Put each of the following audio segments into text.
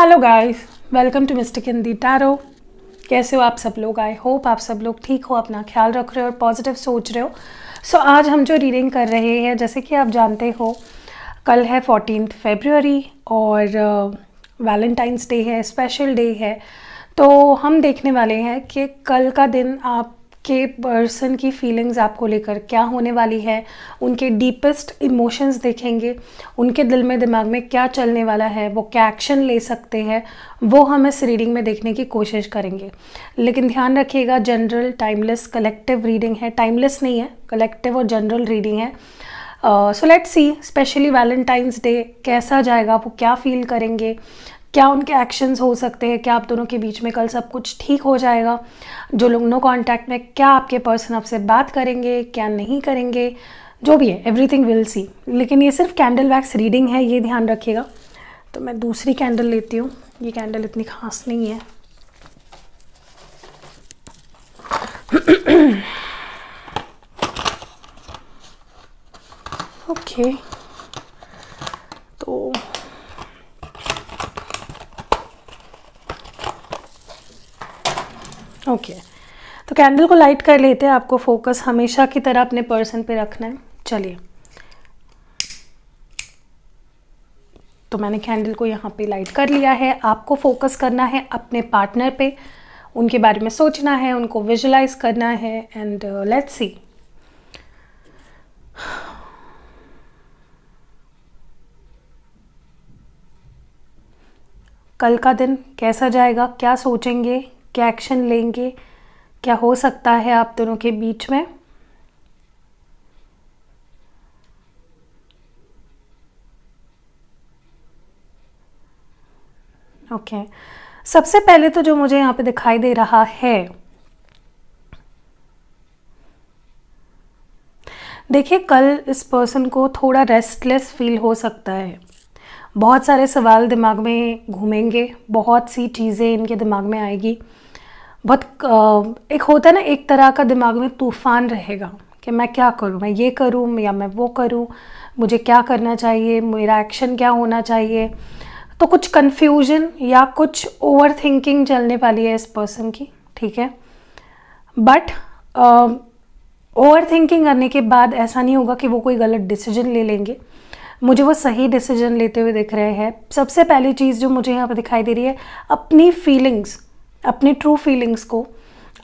Hello guys welcome to mister किंदी tarot tarot कैसे हो आप सब लोग आई होप आप सब लोग ठीक हो अपना ख्याल रख रहे हो और पॉजिटिव सोच रहे हो सो so, आज हम जो रीडिंग कर रहे हैं जैसे कि आप जानते हो कल है फोर्टीन फेबररी और वैलेंटाइंस uh, डे है स्पेशल डे है तो हम देखने वाले हैं कि कल का दिन आप के पर्सन की फीलिंग्स आपको लेकर क्या होने वाली है उनके डीपेस्ट इमोशंस देखेंगे उनके दिल में दिमाग में क्या चलने वाला है वो क्या एक्शन ले सकते हैं वो हम इस रीडिंग में देखने की कोशिश करेंगे लेकिन ध्यान रखिएगा जनरल टाइमलेस कलेक्टिव रीडिंग है टाइमलेस नहीं है कलेक्टिव और जनरल रीडिंग है so let's see specially Valentine's day कैसा जाएगा वो क्या फील करेंगे क्या उनके एक्शंस हो सकते हैं क्या आप दोनों के बीच में कल सब कुछ ठीक हो जाएगा जो लोग नो कॉन्टैक्ट में क्या आपके पर्सन आपसे बात करेंगे क्या नहीं करेंगे जो भी है एवरीथिंग विल सी लेकिन ये सिर्फ कैंडल वैक्स रीडिंग है ये ध्यान रखिएगा तो मैं दूसरी कैंडल लेती हूँ ये कैंडल इतनी खास नहीं है ओके okay. ओके तो कैंडल को लाइट कर लेते हैं आपको फोकस हमेशा की तरह अपने पर्सन पे रखना है चलिए तो मैंने कैंडल को यहाँ पे लाइट कर लिया है आपको फोकस करना है अपने पार्टनर पे उनके बारे में सोचना है उनको विजुलाइज करना है एंड लेट्स सी कल का दिन कैसा जाएगा क्या सोचेंगे क्या एक्शन लेंगे क्या हो सकता है आप दोनों के बीच में ओके okay. सबसे पहले तो जो मुझे यहाँ पे दिखाई दे रहा है देखिए कल इस पर्सन को थोड़ा रेस्टलेस फील हो सकता है बहुत सारे सवाल दिमाग में घूमेंगे बहुत सी चीज़ें इनके दिमाग में आएगी बहुत एक होता है ना एक तरह का दिमाग में तूफान रहेगा कि मैं क्या करूँ मैं ये करूँ या मैं वो करूँ मुझे क्या करना चाहिए मेरा एक्शन क्या होना चाहिए तो कुछ कन्फ्यूजन या कुछ ओवर थिंकिंग चलने वाली है इस पर्सन की ठीक है बट ओवर थिंकिंग करने के बाद ऐसा नहीं होगा कि वो कोई गलत डिसीजन ले लेंगे मुझे वो सही डिसीजन लेते हुए दिख रहे हैं सबसे पहली चीज़ जो मुझे यहाँ पर दिखाई दे रही है अपनी फीलिंग्स अपनी ट्रू फीलिंग्स को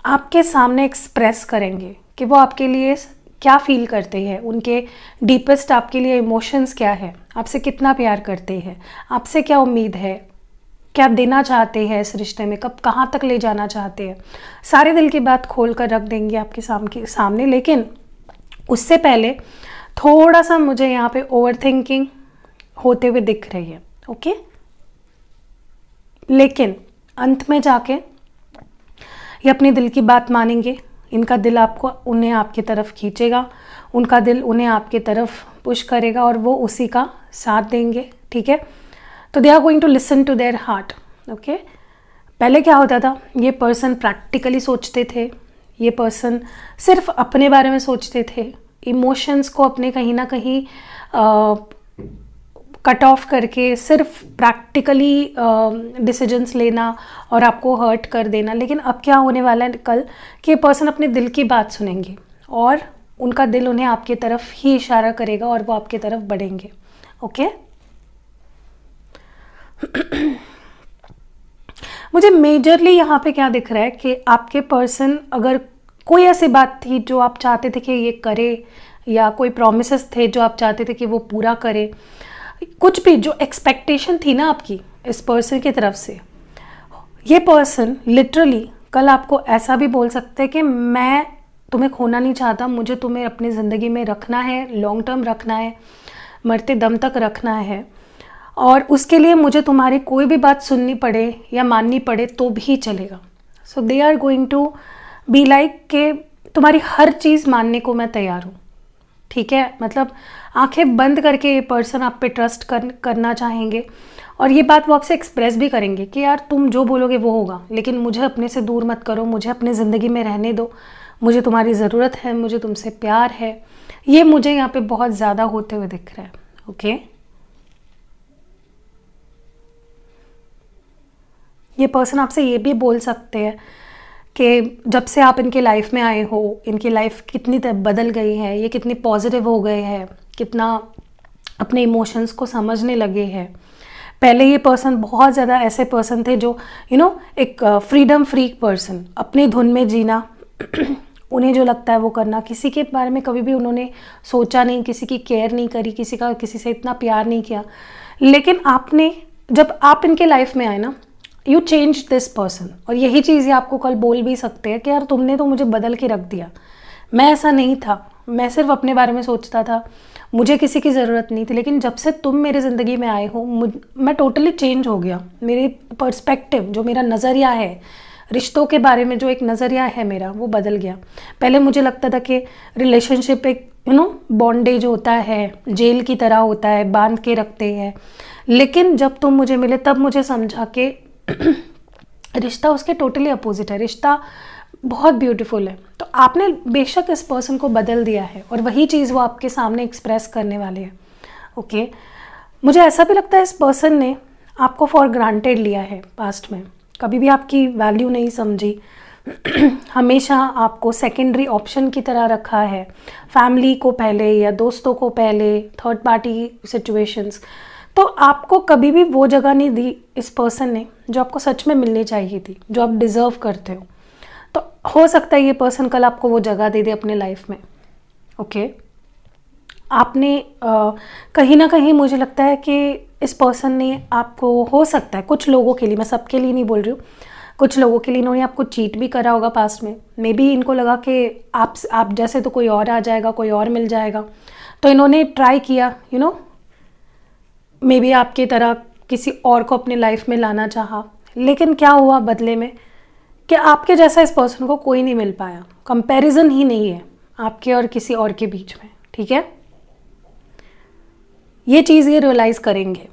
आपके सामने एक्सप्रेस करेंगे कि वो आपके लिए क्या फील करते हैं उनके डीपेस्ट आपके लिए इमोशंस क्या है आपसे कितना प्यार करते हैं आपसे क्या उम्मीद है क्या देना चाहते हैं इस रिश्ते में कब कहाँ तक ले जाना चाहते हैं सारे दिल की बात खोल कर रख देंगे आपके साम के सामने लेकिन उससे पहले थोड़ा सा मुझे यहाँ पे ओवर थिंकिंग होते हुए दिख रही है ओके लेकिन अंत में जाके ये अपने दिल की बात मानेंगे इनका दिल आपको उन्हें आपकी तरफ खींचेगा उनका दिल उन्हें आपकी तरफ पुश करेगा और वो उसी का साथ देंगे ठीक है तो they are going to listen to their heart okay पहले क्या होता था ये पर्सन प्रैक्टिकली सोचते थे ये पर्सन सिर्फ अपने बारे में सोचते थे इमोशंस को अपने कहीं ना कहीं कट ऑफ करके सिर्फ प्रैक्टिकली डिसीजंस लेना और आपको हर्ट कर देना लेकिन अब क्या होने वाला है कल कि पर्सन अपने दिल की बात सुनेंगे और उनका दिल उन्हें आपकी तरफ ही इशारा करेगा और वो आपकी तरफ बढ़ेंगे ओके मुझे मेजरली यहाँ पे क्या दिख रहा है कि आपके पर्सन अगर कोई ऐसी बात थी जो आप चाहते थे कि ये करे या कोई प्रोमिस थे जो आप चाहते थे कि वो पूरा करे कुछ भी जो एक्सपेक्टेशन थी ना आपकी इस पर्सन की तरफ से ये पर्सन लिटरली कल आपको ऐसा भी बोल सकते हैं कि मैं तुम्हें खोना नहीं चाहता मुझे तुम्हें अपनी ज़िंदगी में रखना है लॉन्ग टर्म रखना है मरते दम तक रखना है और उसके लिए मुझे तुम्हारी कोई भी बात सुननी पड़े या माननी पड़े तो भी चलेगा so they are going to be like के तुम्हारी हर चीज़ मानने को मैं तैयार हूँ ठीक है मतलब आंखें बंद करके ये पर्सन आप पे ट्रस्ट कर करना चाहेंगे और ये बात वो आपसे एक्सप्रेस भी करेंगे कि यार तुम जो बोलोगे वो होगा लेकिन मुझे अपने से दूर मत करो मुझे अपने ज़िंदगी में रहने दो मुझे तुम्हारी ज़रूरत है मुझे तुमसे प्यार है ये मुझे यहाँ पे बहुत ज़्यादा होते हुए दिख रहा है ओके ये पर्सन आपसे ये भी बोल सकते हैं कि जब से आप इनके लाइफ में आए हो इनकी लाइफ कितनी बदल गई है ये कितने पॉजिटिव हो गए हैं कितना अपने इमोशंस को समझने लगे हैं पहले ये पर्सन बहुत ज़्यादा ऐसे पर्सन थे जो यू you नो know, एक फ्रीडम फ्री पर्सन अपने धुन में जीना उन्हें जो लगता है वो करना किसी के बारे में कभी भी उन्होंने सोचा नहीं किसी की केयर नहीं करी किसी का किसी से इतना प्यार नहीं किया लेकिन आपने जब आप इनके लाइफ में आए ना यू चेंज दिस पर्सन और यही चीज़ आपको कल बोल भी सकते हैं कि यार तुमने तो मुझे बदल के रख दिया मैं ऐसा नहीं था मैं सिर्फ अपने बारे में सोचता था मुझे किसी की ज़रूरत नहीं थी लेकिन जब से तुम मेरी ज़िंदगी में आए हो मैं टोटली चेंज हो गया मेरी पर्सपेक्टिव जो मेरा नज़रिया है रिश्तों के बारे में जो एक नज़रिया है मेरा वो बदल गया पहले मुझे लगता था कि रिलेशनशिप एक यू नो बॉन्डेज होता है जेल की तरह होता है बांध के रखते हैं लेकिन जब तुम मुझे मिले तब मुझे समझा कि रिश्ता उसके टोटली अपोजिट है रिश्ता बहुत ब्यूटीफुल है तो आपने बेशक इस पर्सन को बदल दिया है और वही चीज़ वो आपके सामने एक्सप्रेस करने वाले हैं ओके मुझे ऐसा भी लगता है इस पर्सन ने आपको फॉर ग्रांटेड लिया है पास्ट में कभी भी आपकी वैल्यू नहीं समझी हमेशा आपको सेकेंडरी ऑप्शन की तरह रखा है फैमिली को पहले या दोस्तों को पहले थर्ड पार्टी सिचुएशंस तो आपको कभी भी वो जगह नहीं दी इस पर्सन ने जो आपको सच में मिलनी चाहिए थी जो आप डिज़र्व करते हो तो हो सकता है ये पर्सन कल आपको वो जगह दे दे अपने लाइफ में ओके okay? आपने आ, कहीं ना कहीं मुझे लगता है कि इस पर्सन ने आपको हो सकता है कुछ लोगों के लिए मैं सबके लिए नहीं बोल रही हूँ कुछ लोगों के लिए इन्होंने आपको चीट भी करा होगा पास्ट में मे बी इनको लगा कि आप आप जैसे तो कोई और आ जाएगा कोई और मिल जाएगा तो इन्होंने ट्राई किया you you know know, maybe आपकी तरह किसी और को अपनी लाइफ में लाना चाहा लेकिन क्या हुआ बदले में कि आपके जैसा इस पर्सन को कोई नहीं मिल पाया कंपैरिजन ही नहीं है आपके और किसी और के बीच में ठीक है ये चीज़ ये रियलाइज़ करेंगे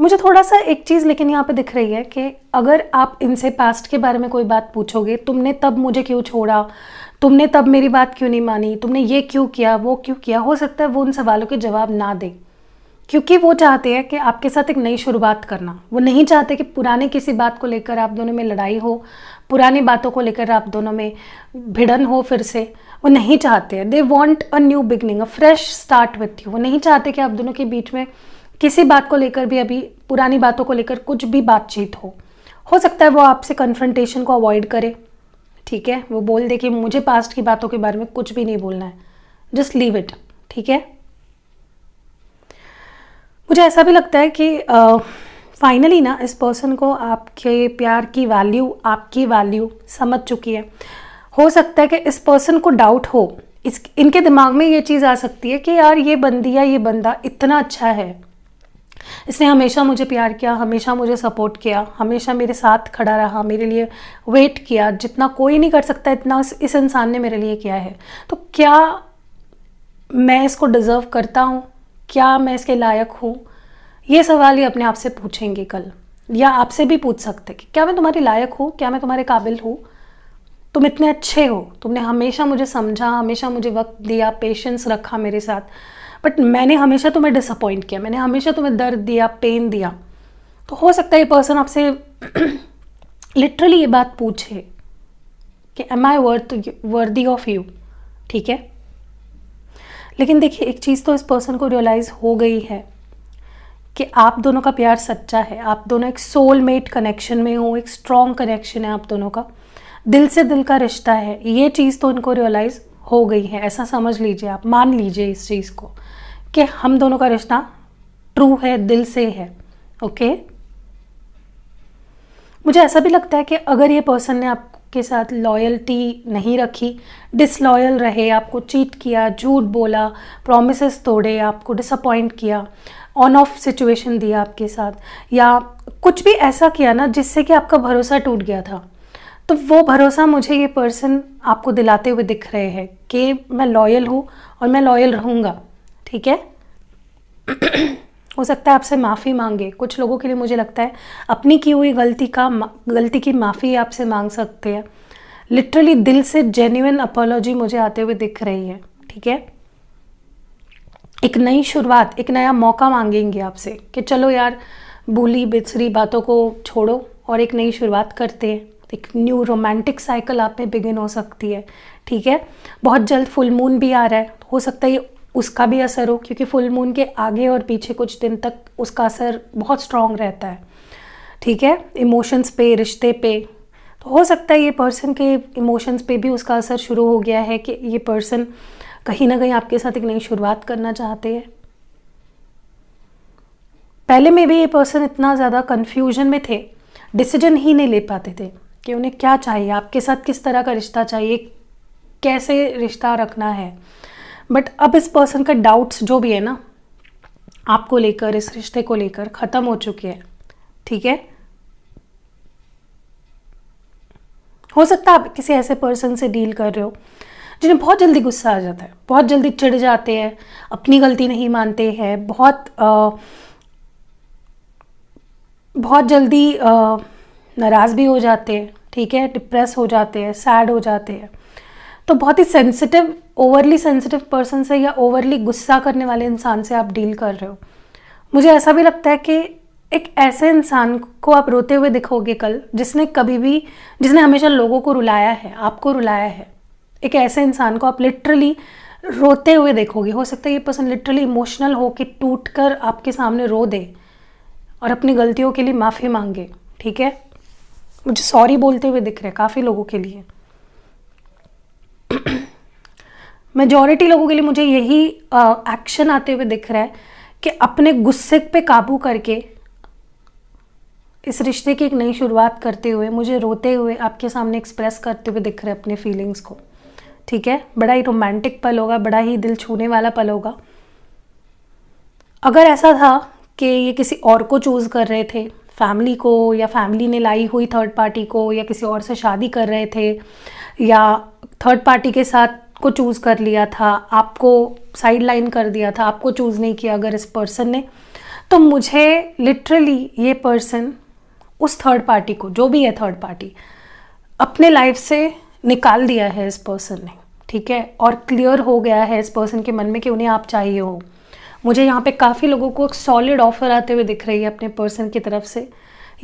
मुझे थोड़ा सा एक चीज़ लेकिन यहाँ पे दिख रही है कि अगर आप इनसे पास्ट के बारे में कोई बात पूछोगे तुमने तब मुझे क्यों छोड़ा तुमने तब मेरी बात क्यों नहीं मानी तुमने ये क्यों किया वो क्यों किया हो सकता है वो उन सवालों के जवाब ना दें क्योंकि वो चाहते हैं कि आपके साथ एक नई शुरुआत करना वो नहीं चाहते कि पुराने किसी बात को लेकर आप दोनों में लड़ाई हो पुरानी बातों को लेकर आप दोनों में भिड़न हो फिर से वो नहीं चाहते हैं they want a new beginning a fresh start with you वो नहीं चाहते कि आप दोनों के बीच में किसी बात को लेकर भी अभी पुरानी बातों को लेकर कुछ भी बातचीत हो हो सकता है वो आपसे कन्फ्रंटेशन को अवॉइड करे ठीक है वो बोल दे कि मुझे पास्ट की बातों के बारे में कुछ भी नहीं बोलना है जस्ट लीव इट ठीक है मुझे ऐसा भी लगता है कि फाइनली uh, ना इस पर्सन को आपके प्यार की वैल्यू आपकी वैल्यू समझ चुकी है हो सकता है कि इस पर्सन को डाउट हो इस इनके दिमाग में ये चीज़ आ सकती है कि यार ये बंदी या ये बंदा इतना अच्छा है इसने हमेशा मुझे प्यार किया हमेशा मुझे सपोर्ट किया हमेशा मेरे साथ खड़ा रहा मेरे लिए वेट किया जितना कोई नहीं कर सकता इतना इस इंसान ने मेरे लिए किया है तो क्या मैं इसको डिज़र्व करता हूँ क्या मैं इसके लायक हूँ ये सवाल ये अपने आप से पूछेंगे कल या आपसे भी पूछ सकते कि क्या मैं तुम्हारे लायक हूँ क्या मैं तुम्हारे काबिल हूँ तुम इतने अच्छे हो तुमने हमेशा मुझे समझा हमेशा मुझे वक्त दिया पेशेंस रखा मेरे साथ बट मैंने हमेशा तुम्हें डिसअपॉइंट किया मैंने हमेशा तुम्हें दर्द दिया पेन दिया तो हो सकता है ये पर्सन आपसे लिटरली ये बात पूछे कि am I worth worthy of you ठीक है लेकिन देखिए एक चीज़ तो इस पर्सन को रियलाइज़ हो गई है कि आप दोनों का प्यार सच्चा है आप दोनों एक सोलमेट कनेक्शन में हो एक स्ट्रॉन्ग कनेक्शन है आप दोनों का दिल से दिल का रिश्ता है ये चीज़ तो इनको रियलाइज़ हो गई है ऐसा समझ लीजिए आप मान लीजिए इस चीज़ को कि हम दोनों का रिश्ता ट्रू है दिल से है ओके मुझे ऐसा भी लगता है कि अगर ये पर्सन ने आपके साथ लॉयल्टी नहीं रखी डिसलॉयल रहे आपको चीट किया झूठ बोला प्रोमिस तोड़े आपको डिसअपॉइंट किया ऑन ऑफ सिचुएशन दिया आपके साथ या कुछ भी ऐसा किया ना जिससे कि आपका भरोसा टूट गया था तो वो भरोसा मुझे ये पर्सन आपको दिलाते हुए दिख रहे हैं कि मैं लॉयल हूँ और मैं लॉयल रहूँगा ठीक है हो सकता है आपसे माफ़ी मांगे कुछ लोगों के लिए मुझे लगता है अपनी की हुई गलती का गलती की माफ़ी आपसे मांग सकते हैं लिटरली दिल से जेन्यून अपोलॉजी मुझे आते हुए दिख रही है ठीक है एक नई शुरुआत एक नया मौका मांगेंगे आपसे कि चलो यार भूली बिसरी बातों को छोड़ो और एक नई शुरुआत करते हैं एक न्यू रोमांटिक साइकिल आप में बिगिन हो सकती है ठीक है बहुत जल्द फुल मून भी आ रहा है तो हो सकता है ये उसका भी असर हो क्योंकि फुल मून के आगे और पीछे कुछ दिन तक उसका असर बहुत स्ट्रॉन्ग रहता है ठीक है इमोशंस पे रिश्ते पे तो हो सकता है ये पर्सन के इमोशंस पे भी उसका असर शुरू हो गया है कि ये पर्सन कहीं ना कहीं आपके साथ एक नई शुरुआत करना चाहते हैं पहले में भी ये पर्सन इतना ज़्यादा कन्फ्यूजन में थे डिसीजन ही नहीं ले पाते थे कि उन्हें क्या चाहिए आपके साथ किस तरह का रिश्ता चाहिए कैसे रिश्ता रखना है बट अब इस पर्सन का डाउट्स जो भी है ना आपको लेकर इस रिश्ते को लेकर ख़त्म हो चुके हैं ठीक है हो सकता है आप किसी ऐसे पर्सन से डील कर रहे हो जिन्हें बहुत जल्दी गुस्सा आ जाता है बहुत जल्दी चिढ़ जाते हैं अपनी गलती नहीं मानते हैं बहुत आ, बहुत जल्दी नाराज़ भी हो जाते हैं ठीक है डिप्रेस हो जाते हैं सैड हो जाते हैं तो बहुत ही सेंसिटिव ओवरली सेंसिटिव पर्सन से या ओवरली गुस्सा करने वाले इंसान से आप डील कर रहे हो मुझे ऐसा भी लगता है कि एक ऐसे इंसान को आप रोते हुए दिखोगे कल जिसने कभी भी जिसने हमेशा लोगों को रुलाया है आपको रुलाया है एक ऐसे इंसान को आप लिटरली रोते हुए देखोगे हो सकता है ये पर्सन लिटरली इमोशनल हो के टूट कर आपके सामने रो दे और अपनी गलतियों के लिए माफ़ी मांगे ठीक है मुझे सॉरी बोलते हुए दिख रहे काफ़ी लोगों के लिए मेजॉरिटी लोगों के लिए मुझे यही एक्शन आते हुए दिख रहा है कि अपने गुस्से पे काबू करके इस रिश्ते की एक नई शुरुआत करते हुए मुझे रोते हुए आपके सामने एक्सप्रेस करते हुए दिख रहे अपने फीलिंग्स को ठीक है बड़ा ही रोमांटिक पल होगा बड़ा ही दिल छूने वाला पल होगा अगर ऐसा था कि ये किसी और को चूज़ कर रहे थे फैमिली को या फैमिली ने लाई हुई थर्ड पार्टी को या किसी और से शादी कर रहे थे या थर्ड पार्टी के साथ को चूज़ कर लिया था आपको साइड लाइन कर दिया था आपको चूज़ नहीं किया अगर इस पर्सन ने तो मुझे लिटरली ये पर्सन उस थर्ड पार्टी को जो भी है थर्ड पार्टी अपने लाइफ से निकाल दिया है इस पर्सन ने ठीक है और क्लियर हो गया है इस पर्सन के मन में कि उन्हें आप चाहिए हो मुझे यहाँ पे काफ़ी लोगों को एक सॉलिड ऑफर आते हुए दिख रही है अपने पर्सन की तरफ से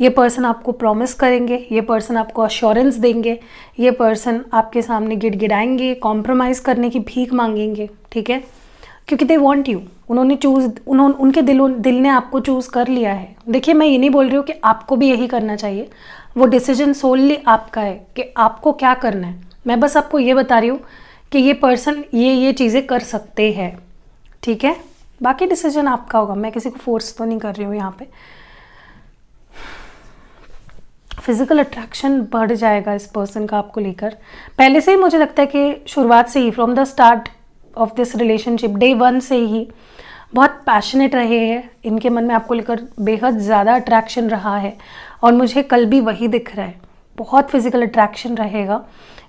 ये पर्सन आपको प्रॉमिस करेंगे ये पर्सन आपको अश्योरेंस देंगे ये पर्सन आपके सामने गिड़ गिड़ाएंगे कॉम्प्रोमाइज़ करने की भीख मांगेंगे ठीक है क्योंकि दे वॉन्ट यू उन्होंने चूज़ उन्होंने उनके दिलों दिल ने आपको चूज़ कर लिया है देखिए मैं ये नहीं बोल रही हूँ कि आपको भी यही करना चाहिए वो डिसीजन सोलली आपका है कि आपको क्या करना है मैं बस आपको ये बता रही हूँ कि ये पर्सन ये ये चीज़ें कर सकते हैं ठीक है बाकी डिसीजन आपका होगा मैं किसी को फोर्स तो नहीं कर रही हूँ यहाँ पे फिज़िकल अट्रैक्शन बढ़ जाएगा इस पर्सन का आपको लेकर पहले से ही मुझे लगता है कि शुरुआत से ही from the start of this relationship day one से ही बहुत पैशनेट रहे हैं इनके मन में आपको लेकर बेहद ज़्यादा अट्रैक्शन रहा है और मुझे कल भी वही दिख रहा है बहुत फिज़िकल अट्रैक्शन रहेगा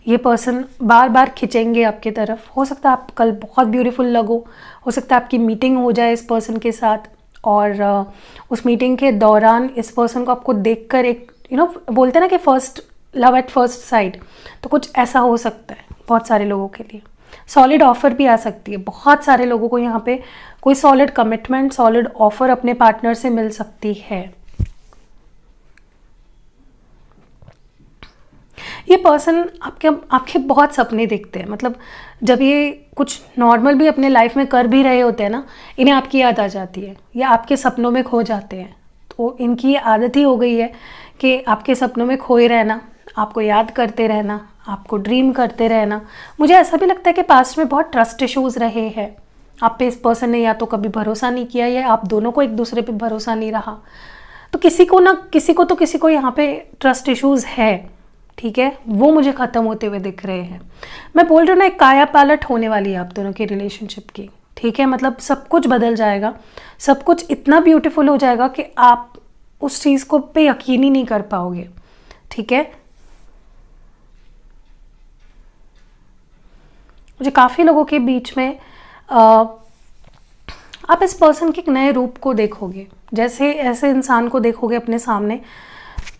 ये पर्सन बार बार खिंचेंगे आपके तरफ हो सकता है आप कल बहुत ब्यूटीफुल लगो हो सकता है आपकी मीटिंग हो जाए इस पर्सन के साथ और उस मीटिंग के दौरान इस पर्सन को आपको कर एक यू नो बोलते बोलते ना कि first love at first sight तो कुछ ऐसा हो सकता है बहुत सारे लोगों के लिए सॉलिड ऑफर भी आ सकती है बहुत सारे लोगों को यहाँ पे कोई सॉलिड कमिटमेंट सॉलिड ऑफर अपने पार्टनर से मिल सकती है ये पर्सन आपके आपके बहुत सपने देखते हैं मतलब जब ये कुछ नॉर्मल भी अपने लाइफ में कर भी रहे होते हैं ना इन्हें आपकी याद आ जाती है या आपके सपनों में खो जाते हैं तो इनकी ये आदत ही हो गई है कि आपके सपनों में खोए रहना आपको याद करते रहना आपको ड्रीम करते रहना मुझे ऐसा भी लगता है कि पास्ट में बहुत ट्रस्ट इशूज़ रहे हैं आप पे इस पर्सन ने या तो कभी भरोसा नहीं किया या आप दोनों को एक दूसरे पे भरोसा नहीं रहा तो किसी को ना किसी को तो किसी को यहाँ पे ट्रस्ट इश्यूज़ है ठीक है वो मुझे ख़त्म होते हुए दिख रहे हैं मैं बोल रही हूँ ना एक काया पालट होने वाली है आप दोनों की रिलेशनशिप की ठीक है मतलब सब कुछ बदल जाएगा सब कुछ इतना ब्यूटीफुल हो जाएगा कि आप उस चीज़ को पे यकीन ही नहीं कर पाओगे ठीक है मुझे काफ़ी लोगों के बीच में आ, आप इस पर्सन के एक नए रूप को देखोगे जैसे ऐसे इंसान को देखोगे अपने सामने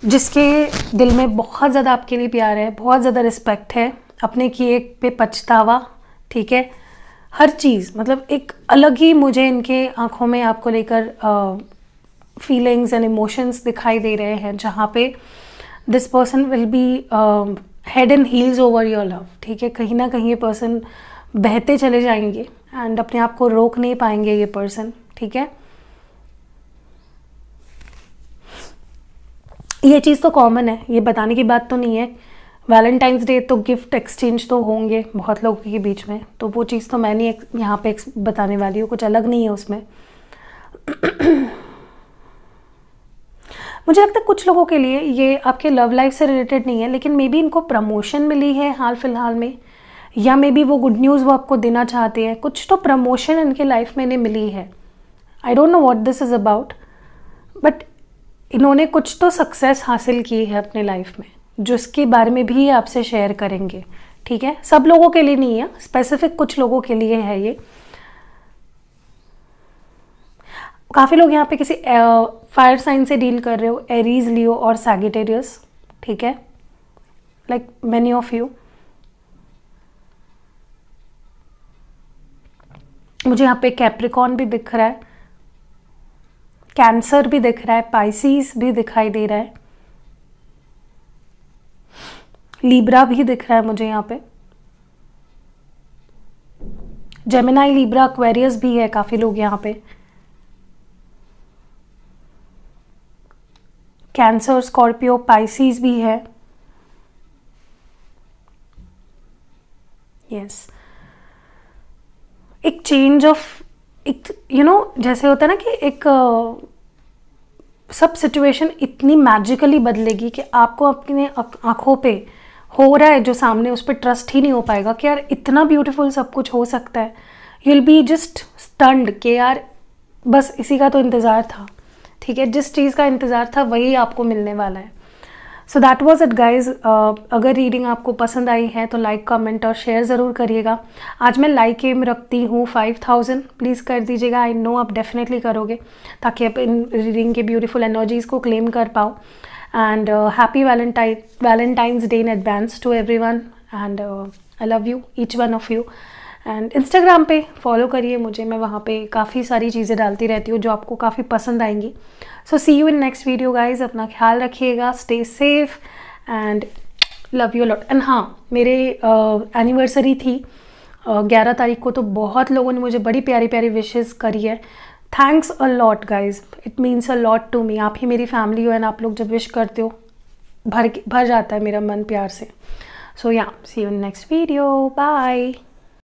जिसके दिल में बहुत ज़्यादा आपके लिए प्यार है बहुत ज़्यादा रिस्पेक्ट है अपने किए पे पछतावा ठीक है हर चीज़ मतलब एक अलग ही मुझे इनके आँखों में आपको लेकर फीलिंग्स एंड इमोशंस दिखाई दे रहे हैं जहाँ पे this person will be head and heels over your love ठीक है कहीं ना कहीं ये पर्सन बहते चले जाएंगे एंड अपने आप को रोक नहीं पाएंगे ये पर्सन ठीक है ये चीज़ तो कॉमन है ये बताने की बात तो नहीं है वैलेंटाइंस डे तो गिफ्ट एक्सचेंज तो होंगे बहुत लोगों के बीच में तो वो चीज़ तो मैं नहीं यहाँ पे बताने वाली हूँ कुछ अलग नहीं है उसमें मुझे लगता है कुछ लोगों के लिए ये आपके लव लाइफ से रिलेटेड नहीं है लेकिन मे बी इनको प्रमोशन मिली है हाल फिलहाल में या मे बी वो गुड न्यूज़ वो आपको देना चाहते हैं कुछ तो प्रमोशन इनके लाइफ में इन्हें मिली है I don't know what this is about but इन्होंने कुछ तो सक्सेस हासिल की है अपने लाइफ में जिसके बारे में भी आपसे शेयर करेंगे ठीक है सब लोगों के लिए नहीं है स्पेसिफिक कुछ लोगों के लिए है ये काफ़ी लोग यहाँ पे किसी फायर साइन से डील कर रहे हो एरीज लियो और सैगिटेरियस ठीक है लाइक मैनी ऑफ यू मुझे यहाँ पे कैप्रिकॉन भी दिख रहा है कैंसर भी दिख रहा है पाइसिस भी दिखाई दे रहा है लीब्रा भी दिख रहा है मुझे यहाँ पे जेमिनाई लीब्रा क्वेरियस भी है काफ़ी लोग यहाँ पे कैंसर स्कॉर्पियो पाइसिस भी है यस yes. एक चेंज ऑफ एक यू you नो know, जैसे होता है ना कि एक सब सिचुएशन इतनी मैजिकली बदलेगी कि आपको अपने आँखों पे हो रहा है जो सामने उस पर ट्रस्ट ही नहीं हो पाएगा कि यार इतना ब्यूटीफुल सब कुछ हो सकता है you will be just stunned कि यार बस इसी का तो इंतज़ार था ठीक है जिस चीज़ का इंतज़ार था वही आपको मिलने वाला है so that was it guys अगर रीडिंग आपको पसंद आई है तो लाइक कमेंट और शेयर ज़रूर करिएगा आज मैं लाइक एम रखती हूँ फाइव थाउजेंड प्लीज़ कर दीजिएगा आई नो आप डेफिनेटली करोगे ताकि आप इन रीडिंग के ब्यूटीफुल एनर्जीज़ को क्लेम कर पाओ and happy Valentine Valentine's day in advance to everyone and I love you each one of you and Instagram पे फॉलो करिए मुझे मैं वहाँ पे काफ़ी सारी चीज़ें डालती रहती हूँ जो आपको काफ़ी पसंद आएंगी so see you in next video guys अपना ख्याल रखिएगा stay safe and love you lot and हाँ मेरे एनिवर्सरी uh, थी uh, ग्यारह uh, तारीख को तो बहुत लोगों ने मुझे बड़ी प्यारी प्यारी विशेज़ करी है thanks a lot guys it means a lot to me आप ही मेरी फैमिली हो एंड आप लोग जब विश करते हो भर भर जाता है मेरा मन प्यार से सो या see you in next video bye